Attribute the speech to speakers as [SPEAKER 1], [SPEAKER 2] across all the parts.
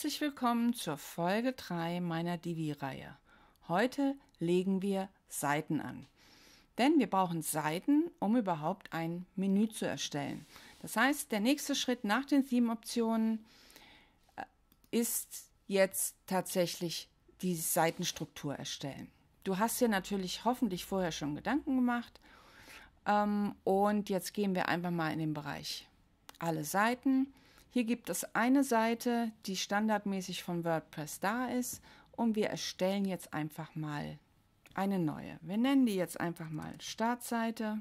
[SPEAKER 1] Herzlich willkommen zur Folge 3 meiner Divi-Reihe. Heute legen wir Seiten an. Denn wir brauchen Seiten, um überhaupt ein Menü zu erstellen. Das heißt, der nächste Schritt nach den sieben Optionen äh, ist jetzt tatsächlich die Seitenstruktur erstellen. Du hast dir natürlich hoffentlich vorher schon Gedanken gemacht. Ähm, und jetzt gehen wir einfach mal in den Bereich alle Seiten hier gibt es eine Seite, die standardmäßig von WordPress da ist und wir erstellen jetzt einfach mal eine neue. Wir nennen die jetzt einfach mal Startseite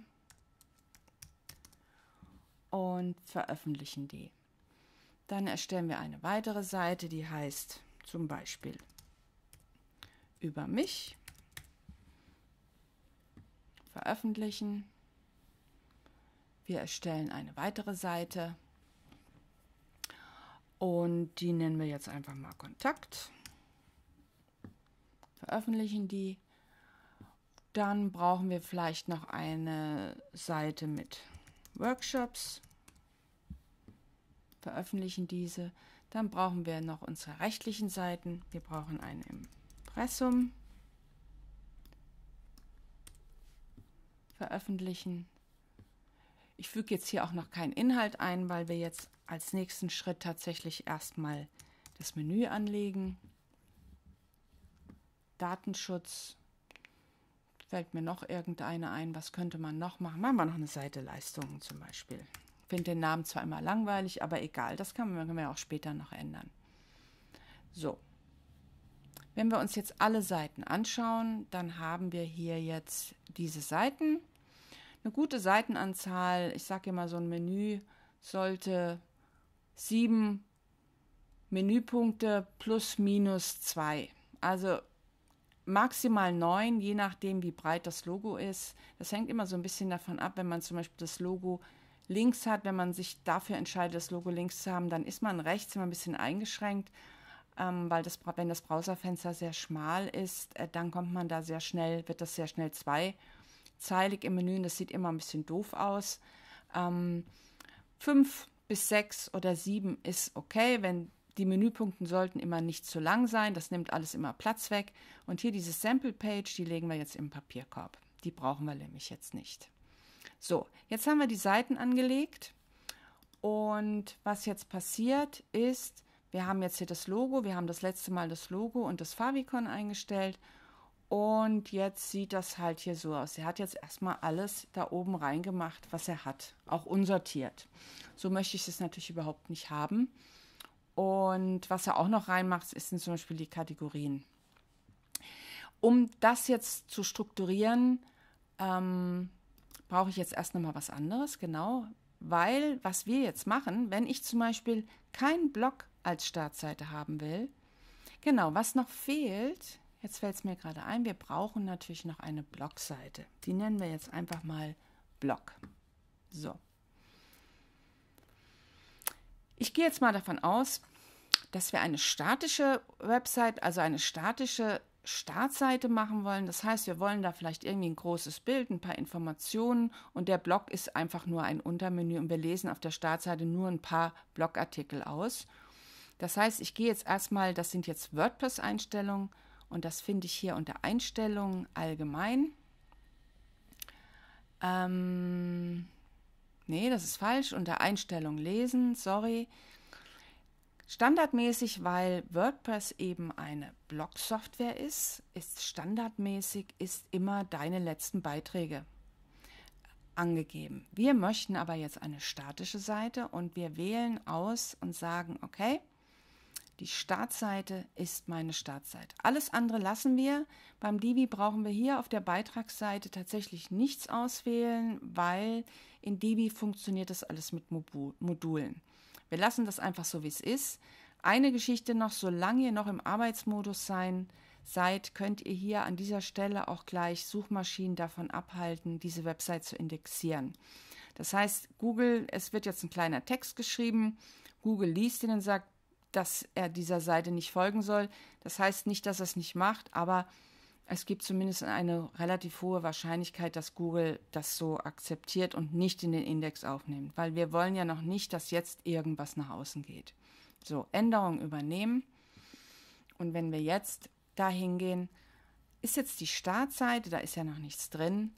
[SPEAKER 1] und veröffentlichen die. Dann erstellen wir eine weitere Seite, die heißt zum Beispiel über mich, veröffentlichen. Wir erstellen eine weitere Seite und die nennen wir jetzt einfach mal Kontakt. Veröffentlichen die. Dann brauchen wir vielleicht noch eine Seite mit Workshops. Veröffentlichen diese. Dann brauchen wir noch unsere rechtlichen Seiten. Wir brauchen ein Impressum. Veröffentlichen. Ich füge jetzt hier auch noch keinen Inhalt ein, weil wir jetzt als nächsten Schritt tatsächlich erstmal das Menü anlegen. Datenschutz. Fällt mir noch irgendeine ein? Was könnte man noch machen? Machen wir noch eine Seite Leistungen zum Beispiel. Ich finde den Namen zwar immer langweilig, aber egal. Das kann man, können wir auch später noch ändern. So. Wenn wir uns jetzt alle Seiten anschauen, dann haben wir hier jetzt diese Seiten eine gute Seitenanzahl, ich sage immer so ein Menü, sollte sieben Menüpunkte plus minus zwei. Also maximal neun, je nachdem, wie breit das Logo ist. Das hängt immer so ein bisschen davon ab, wenn man zum Beispiel das Logo links hat, wenn man sich dafür entscheidet, das Logo links zu haben, dann ist man rechts immer ein bisschen eingeschränkt, ähm, weil das, wenn das Browserfenster sehr schmal ist, äh, dann kommt man da sehr schnell, wird das sehr schnell zwei zeilig im Menü, das sieht immer ein bisschen doof aus. Ähm, fünf bis sechs oder sieben ist okay, wenn die Menüpunkten sollten immer nicht zu lang sein, das nimmt alles immer Platz weg. Und hier diese Sample Page, die legen wir jetzt im Papierkorb. Die brauchen wir nämlich jetzt nicht. So, jetzt haben wir die Seiten angelegt und was jetzt passiert ist, wir haben jetzt hier das Logo, wir haben das letzte Mal das Logo und das Favicon eingestellt und jetzt sieht das halt hier so aus. Er hat jetzt erstmal alles da oben reingemacht, was er hat, auch unsortiert. So möchte ich es natürlich überhaupt nicht haben. Und was er auch noch reinmacht, sind zum Beispiel die Kategorien. Um das jetzt zu strukturieren, ähm, brauche ich jetzt erst nochmal was anderes, genau. Weil, was wir jetzt machen, wenn ich zum Beispiel keinen Blog als Startseite haben will, genau, was noch fehlt, Jetzt fällt es mir gerade ein, wir brauchen natürlich noch eine Blogseite. Die nennen wir jetzt einfach mal Blog. So. Ich gehe jetzt mal davon aus, dass wir eine statische Website, also eine statische Startseite machen wollen. Das heißt, wir wollen da vielleicht irgendwie ein großes Bild, ein paar Informationen und der Blog ist einfach nur ein Untermenü und wir lesen auf der Startseite nur ein paar Blogartikel aus. Das heißt, ich gehe jetzt erstmal, das sind jetzt WordPress-Einstellungen, und das finde ich hier unter Einstellungen allgemein. Ähm, nee, das ist falsch. Unter Einstellung lesen, sorry. Standardmäßig, weil WordPress eben eine Blog-Software ist, ist standardmäßig ist immer deine letzten Beiträge angegeben. Wir möchten aber jetzt eine statische Seite und wir wählen aus und sagen, okay, die Startseite ist meine Startseite. Alles andere lassen wir. Beim Divi brauchen wir hier auf der Beitragsseite tatsächlich nichts auswählen, weil in Divi funktioniert das alles mit Modulen. Wir lassen das einfach so, wie es ist. Eine Geschichte noch, solange ihr noch im Arbeitsmodus sein, seid, könnt ihr hier an dieser Stelle auch gleich Suchmaschinen davon abhalten, diese Website zu indexieren. Das heißt, Google, es wird jetzt ein kleiner Text geschrieben, Google liest ihn und sagt, dass er dieser Seite nicht folgen soll. Das heißt nicht, dass er es nicht macht, aber es gibt zumindest eine relativ hohe Wahrscheinlichkeit, dass Google das so akzeptiert und nicht in den Index aufnimmt, weil wir wollen ja noch nicht, dass jetzt irgendwas nach außen geht. So, Änderungen übernehmen. Und wenn wir jetzt dahin gehen, ist jetzt die Startseite, da ist ja noch nichts drin,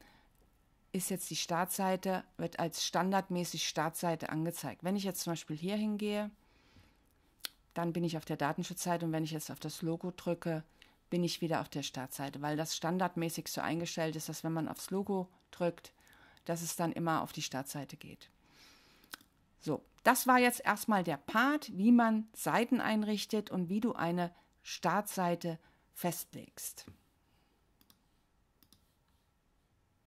[SPEAKER 1] ist jetzt die Startseite, wird als standardmäßig Startseite angezeigt. Wenn ich jetzt zum Beispiel hier hingehe, dann bin ich auf der Datenschutzseite und wenn ich jetzt auf das Logo drücke, bin ich wieder auf der Startseite, weil das standardmäßig so eingestellt ist, dass wenn man aufs Logo drückt, dass es dann immer auf die Startseite geht. So, das war jetzt erstmal der Part, wie man Seiten einrichtet und wie du eine Startseite festlegst.